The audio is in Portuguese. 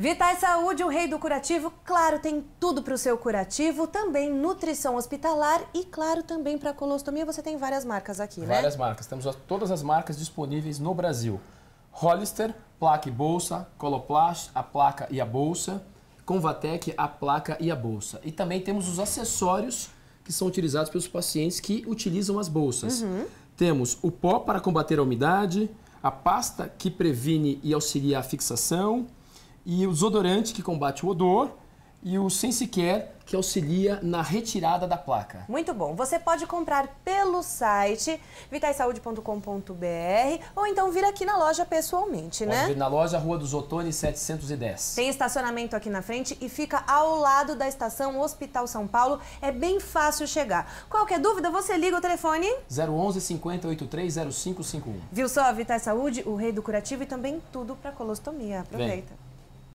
Vitais Saúde, o rei do curativo, claro, tem tudo para o seu curativo, também nutrição hospitalar e, claro, também para colostomia. Você tem várias marcas aqui, várias né? Várias marcas. Temos todas as marcas disponíveis no Brasil. Hollister, placa e bolsa, Coloplast, a placa e a bolsa, Convatec, a placa e a bolsa. E também temos os acessórios que são utilizados pelos pacientes que utilizam as bolsas. Uhum. Temos o pó para combater a umidade, a pasta que previne e auxilia a fixação, e o desodorante, que combate o odor, e o Sem Sequer, que auxilia na retirada da placa. Muito bom. Você pode comprar pelo site vitaisaúde.com.br ou então vir aqui na loja pessoalmente, né? pode né? Vir na loja Rua dos Otones 710. Tem estacionamento aqui na frente e fica ao lado da estação Hospital São Paulo. É bem fácil chegar. Qualquer dúvida, você liga o telefone 011 50 83 0551. Viu só, Vitai Saúde, o rei do curativo e também tudo para colostomia. Aproveita. Vem.